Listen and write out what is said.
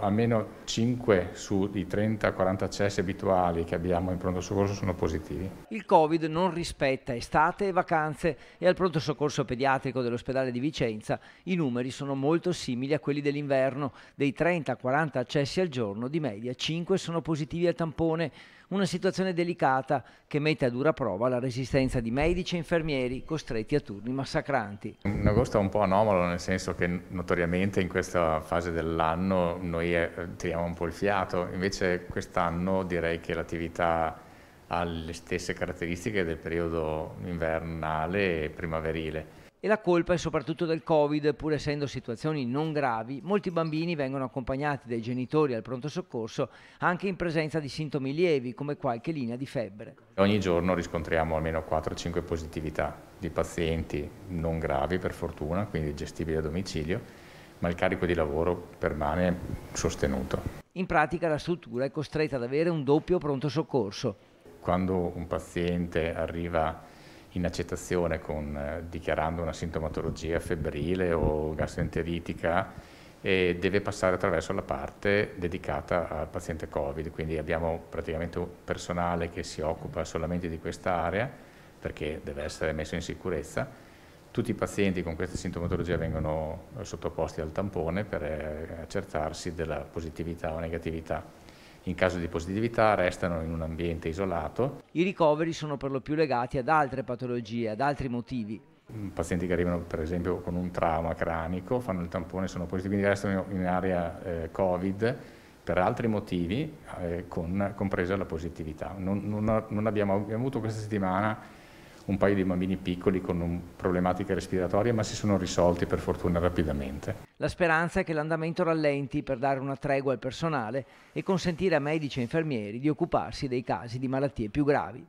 Almeno 5 su i 30-40 accessi abituali che abbiamo in pronto soccorso sono positivi. Il Covid non rispetta estate e vacanze e al pronto soccorso pediatrico dell'ospedale di Vicenza i numeri sono molto simili a quelli dell'inverno. Dei 30-40 accessi al giorno, di media 5 sono positivi al tampone. Una situazione delicata che mette a dura prova la resistenza di medici e infermieri costretti a turni massacranti. Un agosto è un po' anomalo nel senso che notoriamente in questa fase dell'anno noi eh, tiriamo un po' il fiato, invece quest'anno direi che l'attività ha le stesse caratteristiche del periodo invernale e primaverile e la colpa è soprattutto del Covid, pur essendo situazioni non gravi, molti bambini vengono accompagnati dai genitori al pronto soccorso anche in presenza di sintomi lievi come qualche linea di febbre. Ogni giorno riscontriamo almeno 4-5 positività di pazienti non gravi per fortuna, quindi gestibili a domicilio, ma il carico di lavoro permane sostenuto. In pratica la struttura è costretta ad avere un doppio pronto soccorso. Quando un paziente arriva in accettazione con, eh, dichiarando una sintomatologia febbrile o gastroenteritica e deve passare attraverso la parte dedicata al paziente Covid, quindi abbiamo praticamente un personale che si occupa solamente di questa area perché deve essere messo in sicurezza. Tutti i pazienti con questa sintomatologia vengono eh, sottoposti al tampone per eh, accertarsi della positività o negatività in caso di positività restano in un ambiente isolato. I ricoveri sono per lo più legati ad altre patologie, ad altri motivi. Mm, pazienti che arrivano per esempio con un trauma cranico, fanno il tampone, sono positivi, quindi restano in area eh, Covid per altri motivi, eh, con, compresa la positività. Non, non, non abbiamo, abbiamo avuto questa settimana un paio di bambini piccoli con problematiche respiratorie, ma si sono risolti per fortuna rapidamente. La speranza è che l'andamento rallenti per dare una tregua al personale e consentire a medici e infermieri di occuparsi dei casi di malattie più gravi.